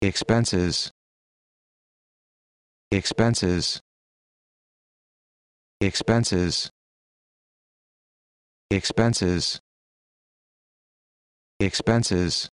expenses expenses expenses expenses expenses